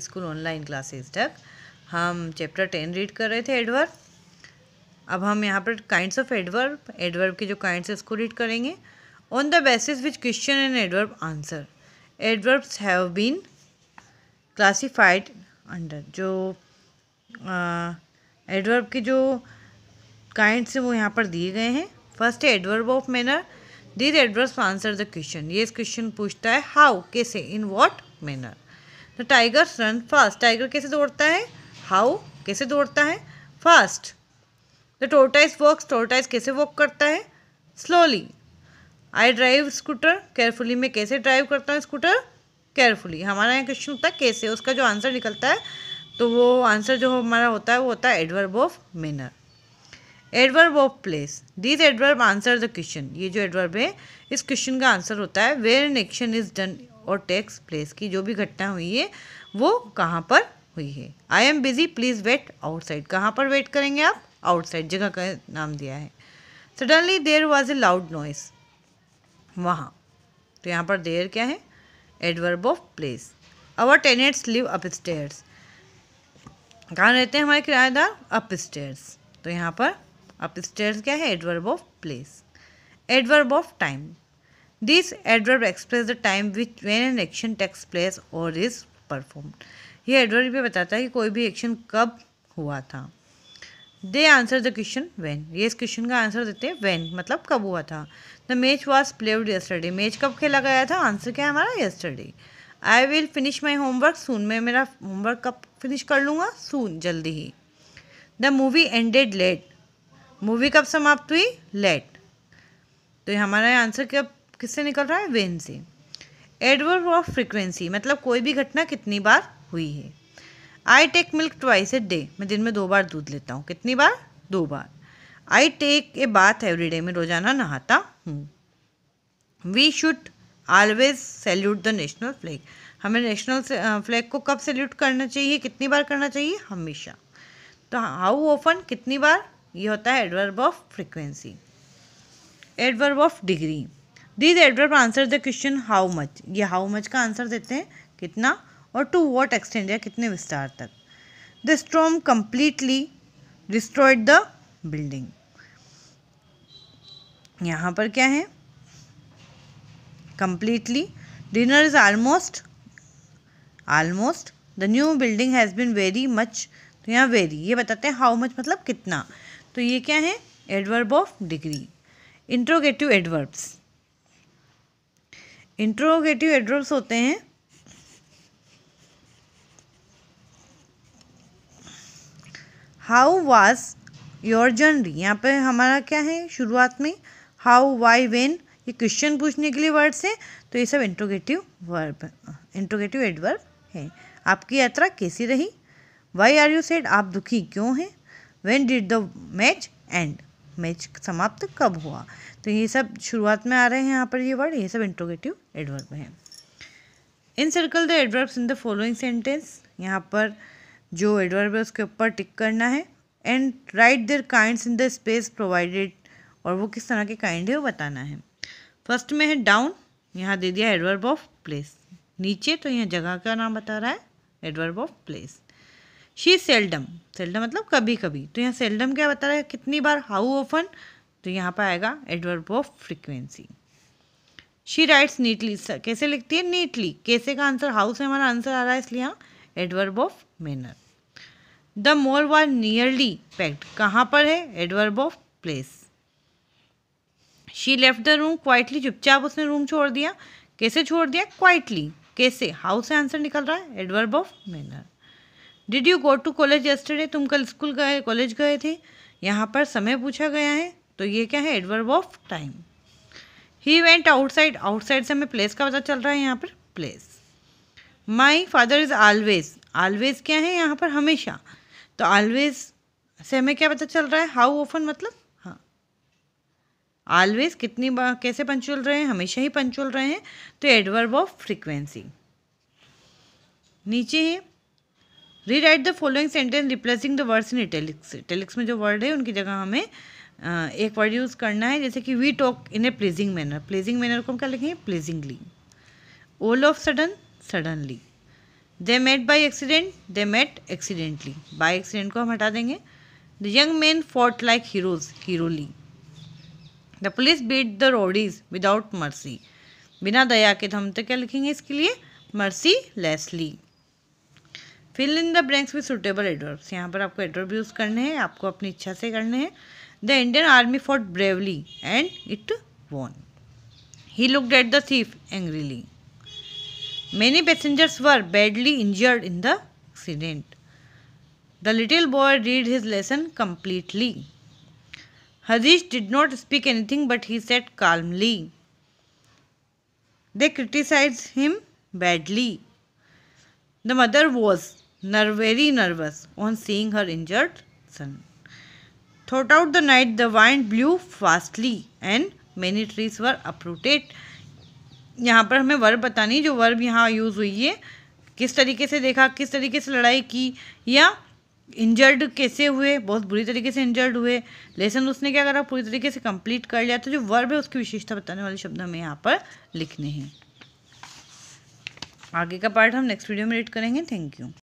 School online classes तक हम chapter ten read कर रहे थे एडवर्ब अब हम यहाँ पर काइंड्स ऑफ एडवर्ब एडवर्ब के जो काइंड्स है उसको रीड करेंगे on the basis which question and adverb answer adverbs have been classified under जो एडवर्ब के जो काइंड्स हैं वो यहाँ पर दिए गए हैं फर्स्ट है adverb of manner these adverbs answer the question ये क्वेश्चन पूछता है हाउ कैसे in what manner the tiger run fast tiger कैसे दौड़ता है हाउ कैसे दौड़ता है fast the tortoise walks tortoise कैसे वॉक करता है slowly I drive scooter carefully मैं कैसे ड्राइव करता हूँ स्कूटर केयरफुली हमारा यहाँ क्वेश्चन होता है कैसे उसका जो आंसर निकलता है तो वो आंसर जो हमारा होता है वो होता है adverb of manner adverb of place this adverb answer the question ये जो एडवर्ब है इस क्वेश्चन का आंसर होता है where an action is done और टैक्स प्लेस की जो भी घटना हुई है वो कहाँ पर हुई है I am busy please wait outside कहाँ पर वेट करेंगे आप आउटसाइड जगह का नाम दिया है suddenly there was a loud noise वहाँ तो यहाँ पर देर क्या है adverb of place our tenants live upstairs कहाँ रहते हैं हमारे किराएदार अप स्टेयर्स तो यहाँ पर अप स्टेयर्स क्या है adverb of place adverb of time this adverb express the time which when an action takes place और इज परफॉर्म ये एडवर्ब भी बताता है कि कोई भी एक्शन कब हुआ था they answer the question when ये इस क्वेश्चन का आंसर देते हैं वैन मतलब कब हुआ था the match was played yesterday match कब खेला गया था आंसर क्या है हमारा yesterday I will finish my homework soon मैं मेरा होमवर्क कब फिनिश कर लूँगा सून जल्दी ही the movie ended late movie कब समाप्त हुई लेट तो हमारा आंसर कब किससे निकल रहा है वेन से एडवर्ब ऑफ फ्रिक्वेंसी मतलब कोई भी घटना कितनी बार हुई है I take milk twice a day मैं दिन में दो बार दूध लेता हूँ कितनी बार दो बार I take a bath every day मैं रोजाना नहाता हूँ we should always salute the national flag हमें नेशनल फ्लैग को कब सैल्यूट करना चाहिए कितनी बार करना चाहिए हमेशा तो हाउ ओफन कितनी बार ये होता है adverb of frequency adverb of degree these adverb answer the question how much ये हाउ मच का आंसर देते हैं कितना और टू वॉट एक्सटेंड या कितने विस्तार तक the storm completely destroyed the building यहाँ पर क्या है completely dinner is almost almost the new building has been very much तो यहाँ वेरी ये बताते हैं हाउ मच मतलब कितना तो ये क्या है adverb of degree interrogative adverbs interrogative adverbs होते हैं हाउ वाज योर जर्नरी यहाँ पे हमारा क्या है शुरुआत में हाउ वाई वेन ये क्वेश्चन पूछने के लिए वर्ड्स हैं तो ये सब इंट्रोगेटिव वर्ब इंट्रोगेटिव एडवर्ब है आपकी यात्रा कैसी रही वाई आर यू सेड आप दुखी क्यों हैं when did the match end match समाप्त कब हुआ तो ये सब शुरुआत में आ रहे हैं यहाँ पर ये वर्ड ये सब इंट्रोगेटिव एडवर्ब है encircle the adverbs in the following sentence यहाँ पर जो एडवर्ब है उसके ऊपर टिक करना है and write their kinds in the space provided और वो किस तरह के काइंड है वो बताना है फर्स्ट में है डाउन यहाँ दे दिया एडवर्ब ऑफ प्लेस नीचे तो यहाँ जगह का नाम बता रहा है adverb of place she seldom seldom मतलब कभी कभी तो यहाँ सेल्डम क्या बता रहा है कितनी बार हाउ ओफन तो यहाँ पर आएगा adverb of frequency she writes neatly कैसे लिखती है नीटली कैसे का आंसर हाउ से हमारा आंसर आ रहा है इसलिए यहाँ adverb of manner the mall was nearly packed कहाँ पर है adverb of place she left the room quietly चुपचाप उसने रूम छोड़ दिया कैसे छोड़ दिया क्वाइटली कैसे हाउ से आंसर निकल रहा है adverb of manner did you go to college yesterday तुम कल स्कूल गए कॉलेज गए थे यहाँ पर समय पूछा गया है तो ये क्या है adverb of time he went outside outside से हमें प्लेस का पता चल रहा है यहाँ पर place my father is always always क्या है यहाँ पर हमेशा तो ऑलवेज से हमें क्या पता चल रहा है हाउ ओफन मतलब हाँ ऑलवेज कितनी बार कैसे पंचुअल रहे हैं हमेशा ही पंचुअल रहे हैं तो एडवर्ब ऑफ फ्रीक्वेंसी नीचे है rewrite the following sentence replacing the words in italics italics में जो वर्ड है उनकी जगह हमें एक वर्ड यूज़ करना है जैसे कि we talk in a pleasing manner pleasing manner को हम क्या लिखेंगे pleasingly all of sudden suddenly they met by accident they met accidentally by accident को हम हटा देंगे the young man fought like heroes heroly the police beat the rowdies without mercy बिना दया के तो हम तो क्या लिखेंगे इसके लिए mercilessly fill in the blanks with suitable adverbs यहाँ पर आपको एडवर्ब यूज़ करने हैं आपको अपनी इच्छा से करने हैं the Indian army fought bravely and it won he looked at the thief angrily many passengers were badly injured in the accident the little boy read his lesson completely Harish did not speak anything but he sat calmly they criticise him badly the mother was very nervous on seeing her injured son. Throughout the night, the wind blew fastly and many trees were uprooted. यहाँ पर हमें verb बतानी जो verb यहाँ use हुई है किस तरीके से देखा किस तरीके से लड़ाई की या इंजर्ड कैसे हुए बहुत बुरी तरीके से इंजर्ड हुए लेसन उसने क्या करा पूरी तरीके से कंप्लीट कर लिया तो जो वर्ब है उसकी विशेषता बताने वाले शब्द हमें यहाँ पर लिखने हैं आगे का पार्ट हम नेक्स्ट वीडियो में रीड करेंगे थैंक यू